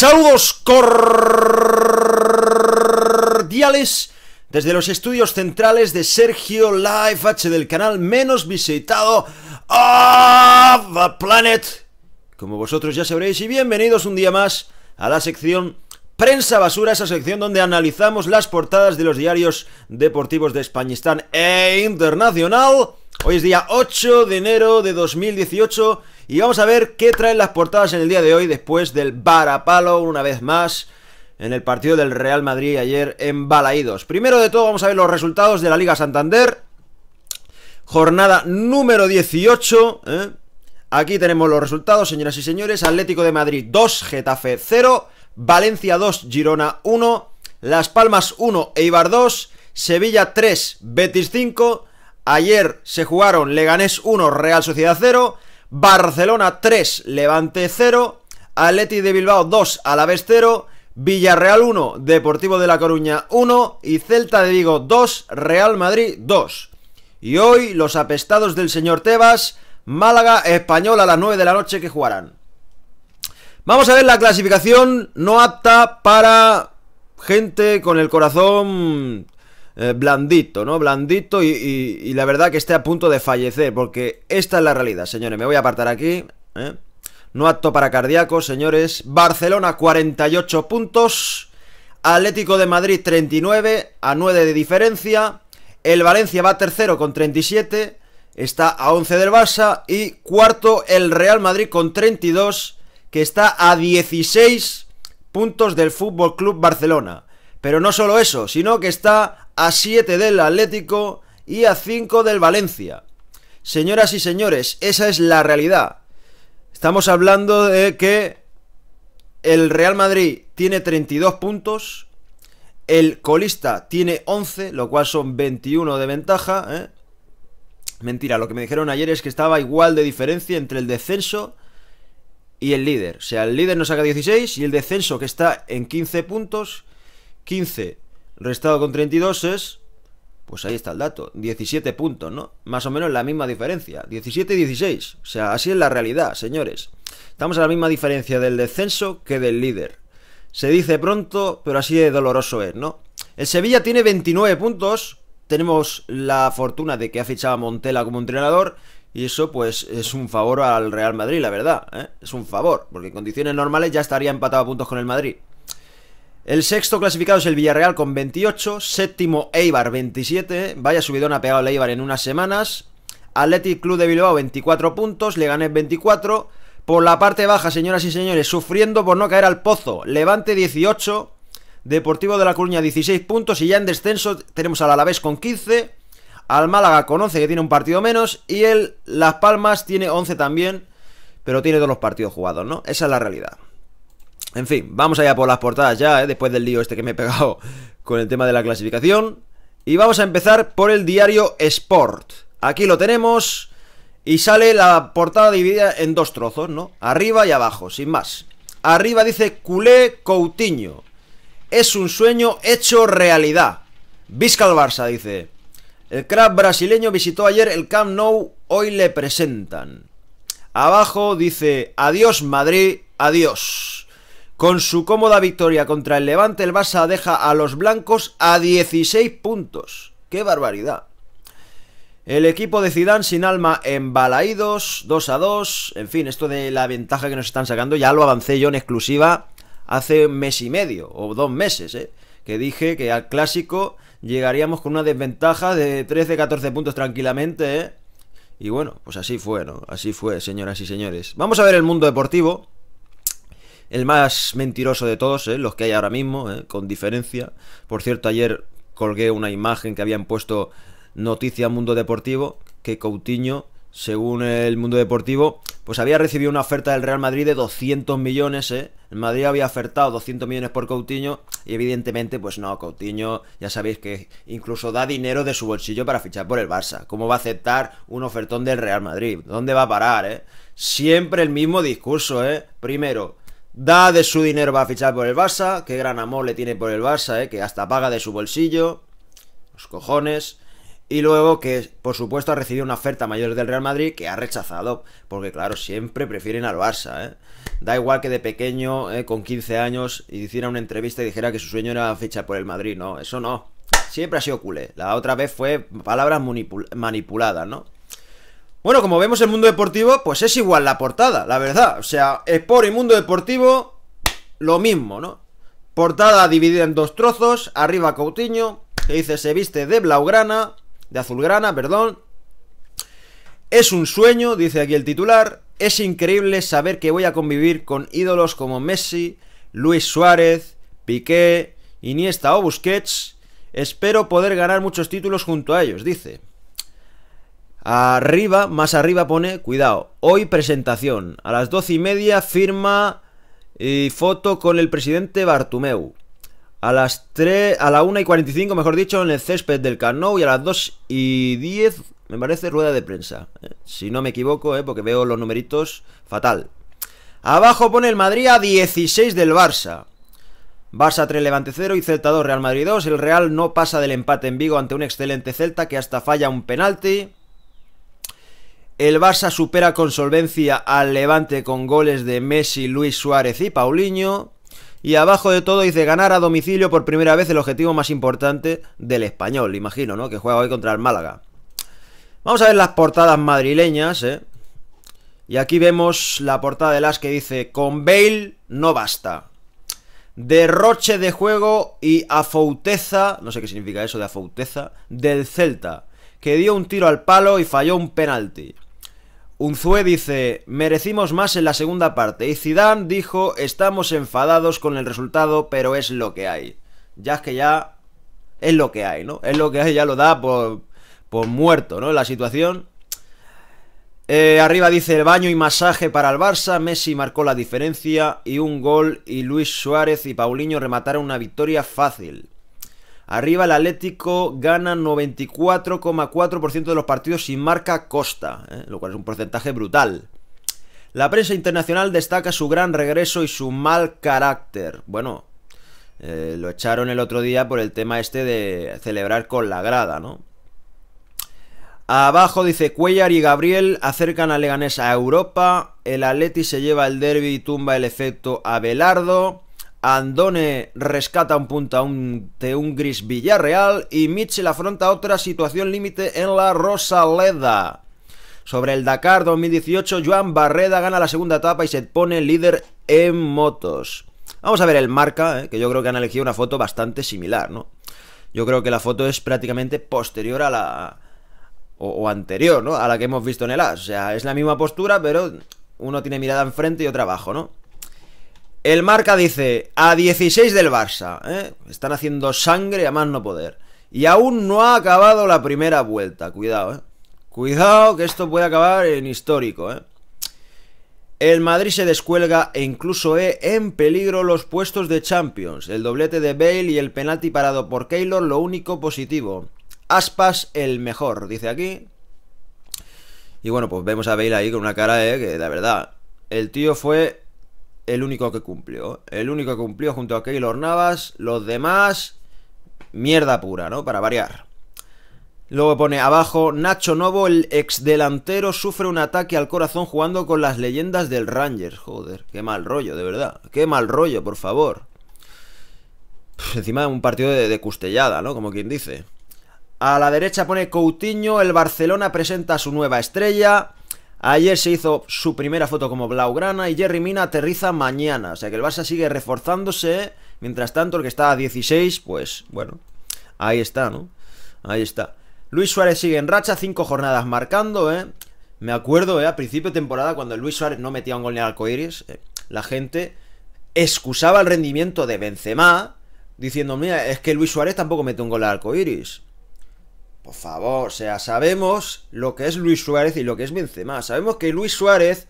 Saludos cordiales desde los estudios centrales de Sergio Live H del canal menos visitado of the planet. Como vosotros ya sabréis y bienvenidos un día más a la sección Prensa Basura, esa sección donde analizamos las portadas de los diarios deportivos de Españistán e internacional. Hoy es día 8 de enero de 2018 y vamos a ver qué traen las portadas en el día de hoy después del palo una vez más en el partido del Real Madrid ayer en Balaídos. Primero de todo vamos a ver los resultados de la Liga Santander. Jornada número 18. ¿eh? Aquí tenemos los resultados, señoras y señores. Atlético de Madrid 2, Getafe 0, Valencia 2, Girona 1, Las Palmas 1, Eibar 2, Sevilla 3, Betis 5. Ayer se jugaron Leganés 1, Real Sociedad 0, Barcelona 3, Levante 0, Atleti de Bilbao 2, Alavés 0, Villarreal 1, Deportivo de La Coruña 1 y Celta de Vigo 2, Real Madrid 2. Y hoy los apestados del señor Tebas, Málaga Español a las 9 de la noche que jugarán. Vamos a ver la clasificación no apta para gente con el corazón eh, blandito, ¿no? Blandito y, la verdad que esté a punto de fallecer, porque esta es la realidad, señores. Me voy a apartar aquí, ¿eh? No acto para cardíacos, señores. Barcelona 48 puntos. Atlético de Madrid 39 a 9 de diferencia. El Valencia va tercero con 37. Está a 11 del Barça. Y cuarto el Real Madrid con 32. Que está a 16 puntos del Fútbol Club Barcelona. Pero no solo eso, sino que está a 7 del Atlético y a 5 del Valencia. Señoras y señores, esa es la realidad. Estamos hablando de que el Real Madrid tiene 32 puntos, el colista tiene 11, lo cual son 21 de ventaja. ¿eh? Mentira, lo que me dijeron ayer es que estaba igual de diferencia entre el descenso y el líder. O sea, el líder nos saca 16 y el descenso que está en 15 puntos, 15 restado con 32 es... Pues ahí está el dato, 17 puntos, ¿no? Más o menos la misma diferencia, 17 y 16. O sea, así es la realidad, señores. Estamos a la misma diferencia del descenso que del líder. Se dice pronto, pero así de doloroso es, ¿no? El Sevilla tiene 29 puntos. Tenemos la fortuna de que ha fichado a Montela como entrenador. Y eso, pues, es un favor al Real Madrid, la verdad. ¿eh? Es un favor, porque en condiciones normales ya estaría empatado a puntos con el Madrid. El sexto clasificado es el Villarreal con 28, séptimo Eibar 27, vaya subidón ha pegado el Eibar en unas semanas, Athletic Club de Bilbao 24 puntos, Leganés 24, por la parte baja, señoras y señores, sufriendo por no caer al pozo, Levante 18, Deportivo de la Coruña 16 puntos y ya en descenso tenemos al Alavés con 15, al Málaga con 11 que tiene un partido menos y el Las Palmas tiene 11 también, pero tiene todos los partidos jugados, ¿no? Esa es la realidad. En fin, vamos allá por las portadas ya, ¿eh? después del lío este que me he pegado con el tema de la clasificación. Y vamos a empezar por el diario Sport. Aquí lo tenemos y sale la portada dividida en dos trozos, ¿no? Arriba y abajo, sin más. Arriba dice Culé Coutinho. Es un sueño hecho realidad. Vizca Barça, dice. El crack brasileño visitó ayer el Camp Nou, hoy le presentan. Abajo dice, adiós Madrid, adiós. Con su cómoda victoria contra el Levante, el Barça deja a los blancos a 16 puntos. ¡Qué barbaridad! El equipo de Zidane sin alma embalaídos, 2 a 2. En fin, esto de la ventaja que nos están sacando ya lo avancé yo en exclusiva hace un mes y medio o dos meses, ¿eh? que dije que al clásico llegaríamos con una desventaja de 13-14 puntos tranquilamente. ¿eh? Y bueno, pues así fue, ¿no? Así fue, señoras y señores. Vamos a ver el mundo deportivo el más mentiroso de todos, ¿eh? los que hay ahora mismo, eh, con diferencia. Por cierto, ayer colgué una imagen que habían puesto Noticia Mundo Deportivo, que Coutinho, según el Mundo Deportivo, pues había recibido una oferta del Real Madrid de 200 millones, ¿eh? El Madrid había ofertado 200 millones por Coutinho y evidentemente, pues no, Coutinho ya sabéis que incluso da dinero de su bolsillo para fichar por el Barça. ¿Cómo va a aceptar un ofertón del Real Madrid? ¿Dónde va a parar, eh? Siempre el mismo discurso, ¿eh? Primero, Da de su dinero va a fichar por el Barça. Qué gran amor le tiene por el Barça, eh, que hasta paga de su bolsillo. Los cojones. Y luego que, por supuesto, ha recibido una oferta mayor del Real Madrid que ha rechazado. Porque, claro, siempre prefieren al Barça. Eh. Da igual que de pequeño, eh, con 15 años, hiciera una entrevista y dijera que su sueño era fichar por el Madrid. No, eso no. Siempre ha sido culé. La otra vez fue palabras manipuladas, ¿no? Bueno, como vemos el mundo deportivo, pues es igual la portada, la verdad. O sea, Sport y mundo deportivo, lo mismo, ¿no? Portada dividida en dos trozos, arriba Coutinho, que dice se viste de blaugrana, de azulgrana, perdón. Es un sueño, dice aquí el titular. Es increíble saber que voy a convivir con ídolos como Messi, Luis Suárez, Piqué, Iniesta o Busquets. Espero poder ganar muchos títulos junto a ellos, dice. Arriba, más arriba pone, cuidado, hoy presentación. A las doce y media firma y foto con el presidente Bartumeu. A las 3, a la 1 y 45, mejor dicho, en el césped del Cano y a las 2 y 10, me parece, rueda de prensa. Eh, si no me equivoco, eh, porque veo los numeritos fatal. Abajo pone el Madrid a 16 del Barça. Barça 3, Levante 0 y Celta 2, Real Madrid 2. El Real no pasa del empate en Vigo ante un excelente Celta que hasta falla un penalti. El Barça supera con solvencia al Levante con goles de Messi, Luis Suárez y Paulinho. Y abajo de todo dice ganar a domicilio por primera vez el objetivo más importante del español, imagino, ¿no? Que juega hoy contra el Málaga. Vamos a ver las portadas madrileñas, ¿eh? Y aquí vemos la portada de las que dice con Bale no basta. Derroche de juego y afouteza, no sé qué significa eso de afouteza, del Celta, que dio un tiro al palo y falló un penalti. Unzué dice, merecimos más en la segunda parte. Y Zidane dijo, estamos enfadados con el resultado, pero es lo que hay. Ya es que ya es lo que hay, ¿no? Es lo que hay, ya lo da por, muerto, ¿no? La situación. Eh, arriba dice el baño y masaje para el Barça. Messi marcó la diferencia y un gol. Y Luis Suárez y Paulinho remataron una victoria fácil. Arriba el Atlético gana 94,4% de los partidos sin marca Costa, ¿eh? lo cual es un porcentaje brutal. La prensa internacional destaca su gran regreso y su mal carácter. Bueno, eh, lo echaron el otro día por el tema este de celebrar con la grada, ¿no? Abajo dice Cuellar y Gabriel acercan a Leganés a Europa. El Atleti se lleva el derby y tumba el efecto Abelardo. Andone rescata un punto un, de un gris Villarreal y Mitchell afronta otra situación límite en la Rosaleda. Sobre el Dakar 2018, Joan Barreda gana la segunda etapa y se pone líder en motos. Vamos a ver el marca, eh, que yo creo que han elegido una foto bastante similar, ¿no? Yo creo que la foto es prácticamente posterior a la... O, anterior, ¿no? A la que hemos visto en el A O sea, es la misma postura, pero uno tiene mirada enfrente y otra abajo, ¿no? El marca dice, a 16 del Barça, ¿eh? están haciendo sangre a más no poder. Y aún no ha acabado la primera vuelta, cuidado, ¿eh? Cuidado que esto puede acabar en histórico, ¿eh? El Madrid se descuelga e incluso ¿eh? en peligro los puestos de Champions. El doblete de Bale y el penalti parado por Keylor, lo único positivo. Aspas el mejor, dice aquí. Y bueno, pues vemos a Bale ahí con una cara, ¿eh? que de verdad, el tío fue el único que cumplió. El único que cumplió junto a Keylor Navas. Los demás, mierda pura, ¿no? Para variar. Luego pone abajo, Nacho Novo, el ex delantero, sufre un ataque al corazón jugando con las leyendas del Rangers. Joder, qué mal rollo, de verdad. Qué mal rollo, por favor. encima de un partido de, custellada, ¿no? Como quien dice. A la derecha pone Coutinho, el Barcelona presenta su nueva estrella. Ayer se hizo su primera foto como Blaugrana y Jerry Mina aterriza mañana. O sea que el Barça sigue reforzándose. Mientras tanto, el que está a 16, pues bueno, ahí está, ¿no? Ahí está. Luis Suárez sigue en racha, cinco jornadas marcando, ¿eh? Me acuerdo, ¿eh? A principio de temporada, cuando Luis Suárez no metía un gol en arco iris. Eh, la gente excusaba el rendimiento de Benzema diciendo, mira, es que Luis Suárez tampoco mete un gol al arcoiris. Por favor, o sea, sabemos lo que es Luis Suárez y lo que es Benzema. Sabemos que Luis Suárez,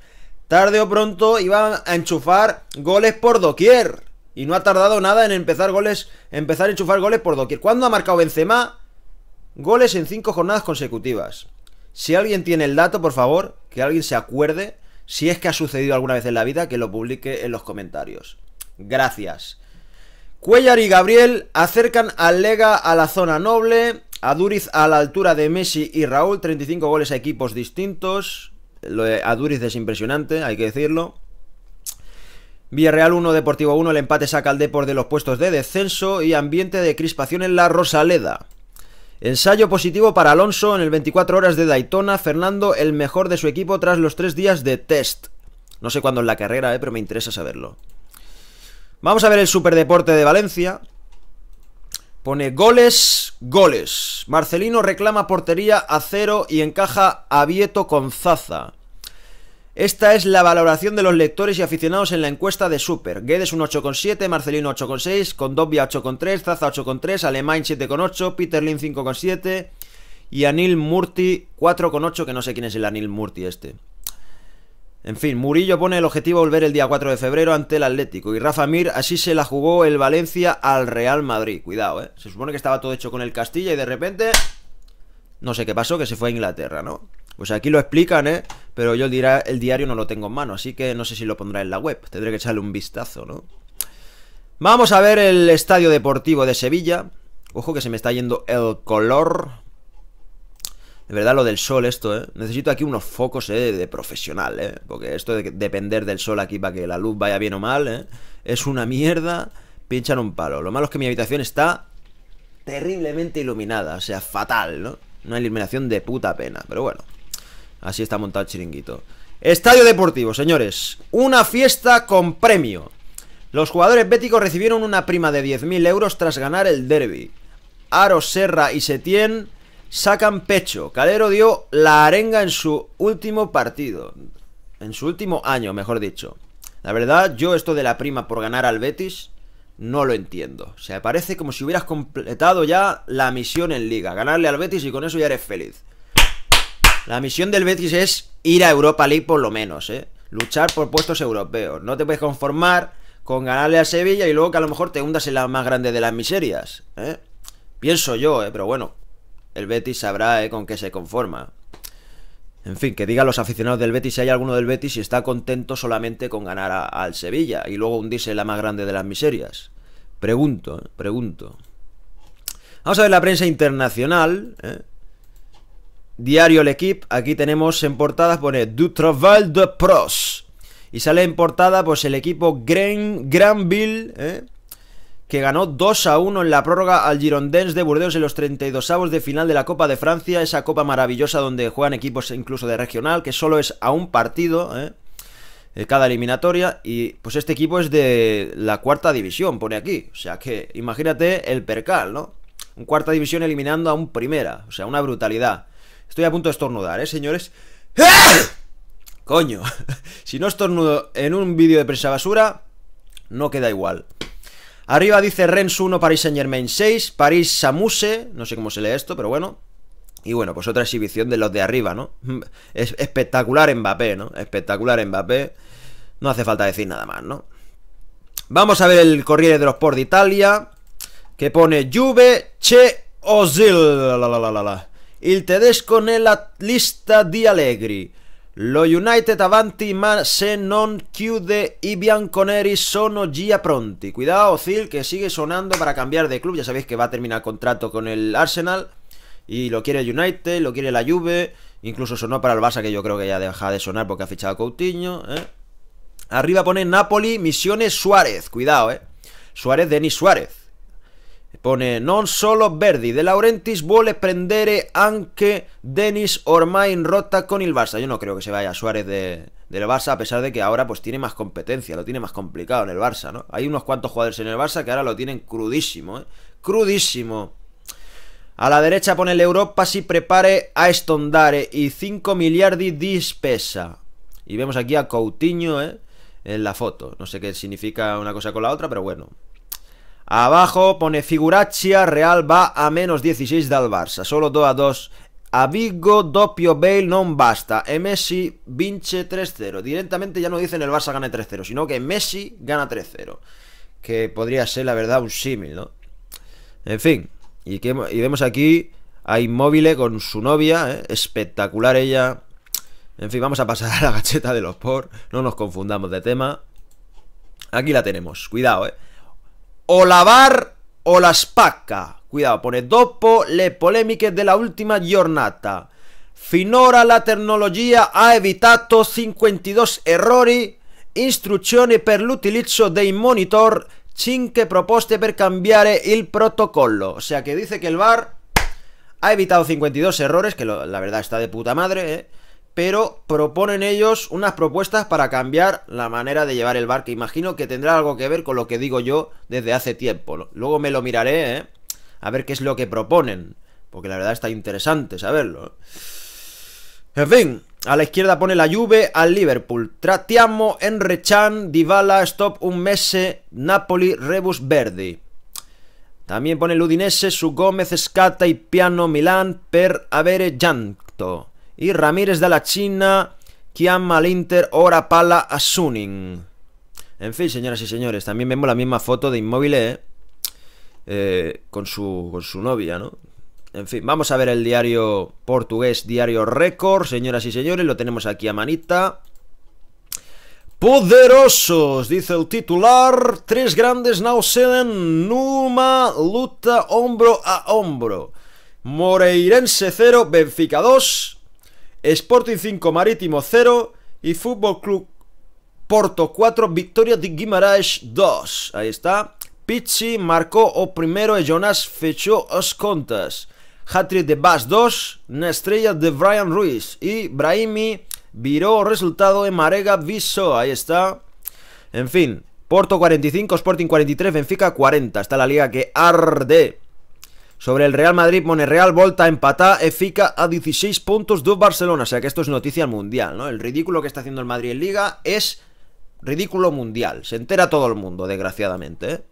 tarde o pronto, iba a enchufar goles por doquier. Y no ha tardado nada en empezar goles, empezar a enchufar goles por doquier. ¿Cuándo ha marcado Benzema? Goles en cinco jornadas consecutivas. Si alguien tiene el dato, por favor, que alguien se acuerde, si es que ha sucedido alguna vez en la vida, que lo publique en los comentarios. Gracias. Cuellar y Gabriel acercan al Lega a la zona noble. Aduriz a la altura de Messi y Raúl, 35 goles a equipos distintos. Lo de Aduriz es impresionante, hay que decirlo. Villarreal 1, Deportivo 1, el empate saca al Depor de los puestos de descenso y ambiente de crispación en la Rosaleda. Ensayo positivo para Alonso en el 24 horas de Daytona, Fernando el mejor de su equipo tras los 3 días de test. No sé cuándo en la carrera, eh, pero me interesa saberlo. Vamos a ver el Superdeporte de Valencia, Pone goles, goles. Marcelino reclama portería a cero y encaja a con Zaza. Esta es la valoración de los lectores y aficionados en la encuesta de Super. Guedes un 8,7, Marcelino 8,6, Condobia 8,3, Zaza 8,3, Alemán 7,8, Peterlin 5,7 y Anil Murti 4,8, que no sé quién es el Anil Murti este. En fin, Murillo pone el objetivo volver el día 4 de febrero ante el Atlético y Rafa Mir así se la jugó el Valencia al Real Madrid. Cuidado, ¿eh? Se supone que estaba todo hecho con el Castilla y de repente... No sé qué pasó, que se fue a Inglaterra, ¿no? Pues aquí lo explican, ¿eh? Pero yo dirá, el diario no lo tengo en mano, así que no sé si lo pondrá en la web. Tendré que echarle un vistazo, ¿no? Vamos a ver el Estadio Deportivo de Sevilla. Ojo que se me está yendo el color. De verdad, lo del sol, esto, ¿eh? Necesito aquí unos focos, ¿eh? De profesional, ¿eh? Porque esto de depender del sol aquí para que la luz vaya bien o mal, ¿eh? Es una mierda. Pinchan un palo. Lo malo es que mi habitación está terriblemente iluminada. O sea, fatal, ¿no? Una iluminación de puta pena. Pero bueno, así está montado el chiringuito. Estadio Deportivo, señores. Una fiesta con premio. Los jugadores béticos recibieron una prima de 10.000 euros tras ganar el derby. Aro, Serra y Setién sacan pecho. Calero dio la arenga en su último partido. En su último año, mejor dicho. La verdad, yo esto de la prima por ganar al Betis no lo entiendo. Se sea, parece como si hubieras completado ya la misión en liga. Ganarle al Betis y con eso ya eres feliz. La misión del Betis es ir a Europa League por lo menos, ¿eh? Luchar por puestos europeos. No te puedes conformar con ganarle a Sevilla y luego que a lo mejor te hundas en la más grande de las miserias, ¿eh? Pienso yo, ¿eh? Pero bueno, el Betis sabrá eh, con qué se conforma. En fin, que digan los aficionados del Betis si hay alguno del Betis y está contento solamente con ganar al Sevilla y luego hundirse la más grande de las miserias. Pregunto, eh, pregunto. Vamos a ver la prensa internacional. ¿eh? Diario El Equipo. Aquí tenemos en portada, pone Du de Pros. Y sale en portada, pues el equipo Granville. ¿eh? que ganó 2 a 1 en la prórroga al Girondins de Burdeos en los 32 avos de final de la Copa de Francia, esa copa maravillosa donde juegan equipos incluso de regional, que solo es a un partido, ¿eh? ¿eh? cada eliminatoria y pues este equipo es de la cuarta división, pone aquí. O sea que imagínate el percal, ¿no? Un cuarta división eliminando a un primera, o sea, una brutalidad. Estoy a punto de estornudar, ¿eh, señores? ¡Ah! Coño, si no estornudo en un vídeo de prensa basura, no queda igual. Arriba dice Rens 1, Paris Saint Germain 6, París Samuse, no sé cómo se lee esto, pero bueno. Y bueno, pues otra exhibición de los de arriba, ¿no? Es espectacular Mbappé, ¿no? Espectacular Mbappé. No hace falta decir nada más, ¿no? Vamos a ver el Corriere los Sport de Italia, que pone Juve, Che, Osil, la, la, la, la, Il tedesco nella lista di Allegri. Lo United avanti, ma se non chiude i bianconeri sono già pronti. Cuidado, ocil que sigue sonando para cambiar de club. Ya sabéis que va a terminar contrato con el Arsenal. Y lo quiere el United, lo quiere la Juve. Incluso sonó para el Barça, que yo creo que ya deja de sonar porque ha fichado Coutinho. ¿eh? Arriba pone Napoli, Misiones Suárez. Cuidado, eh. Suárez, Denis Suárez. Pone non solo Verdi, De Laurentiis vuole prendere anche Denis Ormain rota con el Barça. Yo no creo que se vaya Suárez de, del Barça, a pesar de que ahora pues tiene más competencia, lo tiene más complicado en el Barça, ¿no? Hay unos cuantos jugadores en el Barça que ahora lo tienen crudísimo, ¿eh? Crudísimo. A la derecha pone el Europa si prepare a Estondare y 5 miliardi dispesa. Y vemos aquí a Coutinho, ¿eh? En la foto. No sé qué significa una cosa con la otra, pero bueno. Abajo pone Figuraccia, Real va a menos 16 del Barça, solo 2 a 2. A Vigo, doppio Bale non basta. E Messi vince 3-0. Directamente ya no dicen el Barça gane 3-0, sino que Messi gana 3-0. Que podría ser, la verdad, un símil, ¿no? En fin. Y, que, y vemos aquí a Inmóvil con su novia, ¿eh? espectacular ella. En fin, vamos a pasar a la gacheta de los por. No nos confundamos de tema. Aquí la tenemos. Cuidado, ¿eh? O lavar o la spacca. Cuidado, pone dopo le polemiche della ultima giornata. Finora la tecnologia ha evitato 52 errori, istruzioni per l'utilizzo dei monitor, 5 proposte per cambiare il protocollo. O sea que dice que el VAR ha evitado 52 errores, que la verdad está de puta madre, ¿eh? pero proponen ellos unas propuestas para cambiar la manera de llevar el bar, que imagino que tendrá algo que ver con lo que digo yo desde hace tiempo. Luego me lo miraré, ¿eh? A ver qué es lo que proponen, porque la verdad está interesante saberlo. En fin, a la izquierda pone la Juve al Liverpool. en rechan Dybala, Stop, un mese, Napoli, Rebus, Verdi. También pone el Udinese, Su Gómez, Scata y Piano, Milán, Per Avere, Gianto y Ramírez de la China llama Linter, ora pala a En fin, señoras y señores, también vemos la misma foto de inmóvil, eh, ¿eh? con, su, con su novia, ¿no? En fin, vamos a ver el diario portugués, diario récord, señoras y señores, lo tenemos aquí a manita. Poderosos, dice el titular, tres grandes nauseden, Numa luta hombro a hombro. Moreirense 0, Benfica 2, Sporting 5, Marítimo 0 y Fútbol Club Porto 4, Victoria de Guimarães 2. Ahí está. Pichi marcó o primero y Jonas fechó os contas. Hatri de Bas 2, una estrella de Brian Ruiz y Brahimi viró o resultado en Marega Viso. Ahí está. En fin, Porto 45, Sporting 43, Benfica 40. Está la liga que arde sobre el Real Madrid, Monerreal, Volta, empatar, Efica a 16 puntos de Barcelona. O sea que esto es noticia mundial, ¿no? El ridículo que está haciendo el Madrid en Liga es ridículo mundial. Se entera todo el mundo, desgraciadamente. ¿eh?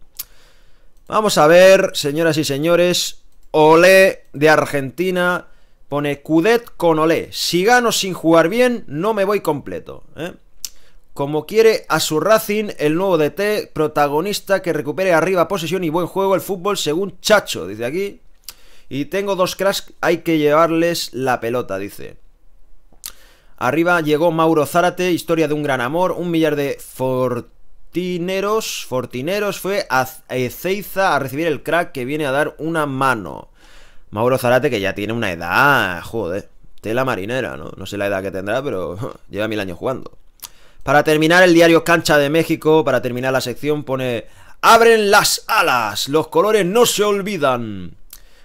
Vamos a ver, señoras y señores. Olé de Argentina. Pone Cudet con Olé. Si gano sin jugar bien, no me voy completo. ¿eh? Como quiere a su Racing, el nuevo DT, protagonista que recupere arriba posesión y buen juego el fútbol según Chacho, dice aquí. Y tengo dos cracks, hay que llevarles la pelota, dice. Arriba llegó Mauro Zárate, historia de un gran amor, un millar de fortineros, fortineros fue a Ezeiza a recibir el crack que viene a dar una mano. Mauro Zárate que ya tiene una edad, joder, tela marinera, ¿no? No sé la edad que tendrá, pero lleva mil años jugando. Para terminar el diario Cancha de México, para terminar la sección, pone... Abren las alas, los colores no se olvidan.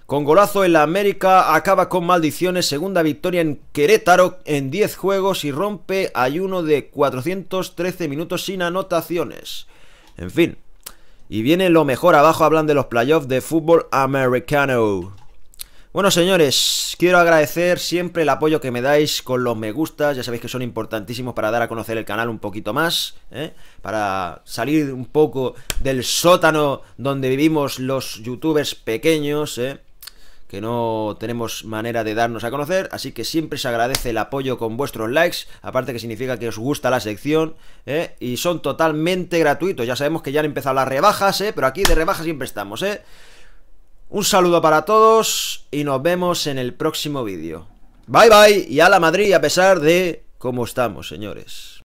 Con golazo en la América, acaba con maldiciones, segunda victoria en Querétaro en 10 juegos y rompe ayuno de 413 minutos sin anotaciones. En fin. Y viene lo mejor abajo, hablan de los playoffs de fútbol americano. Bueno, señores, quiero agradecer siempre el apoyo que me dais con los me gustas. Ya sabéis que son importantísimos para dar a conocer el canal un poquito más, ¿eh? para salir un poco del sótano donde vivimos los youtubers pequeños, ¿eh? que no tenemos manera de darnos a conocer. Así que siempre se agradece el apoyo con vuestros likes, aparte que significa que os gusta la sección, ¿eh? y son totalmente gratuitos. Ya sabemos que ya han empezado las rebajas, ¿eh? pero aquí de rebajas siempre estamos, ¿eh? Un saludo para todos y nos vemos en el próximo vídeo. Bye bye y a la Madrid a pesar de cómo estamos, señores.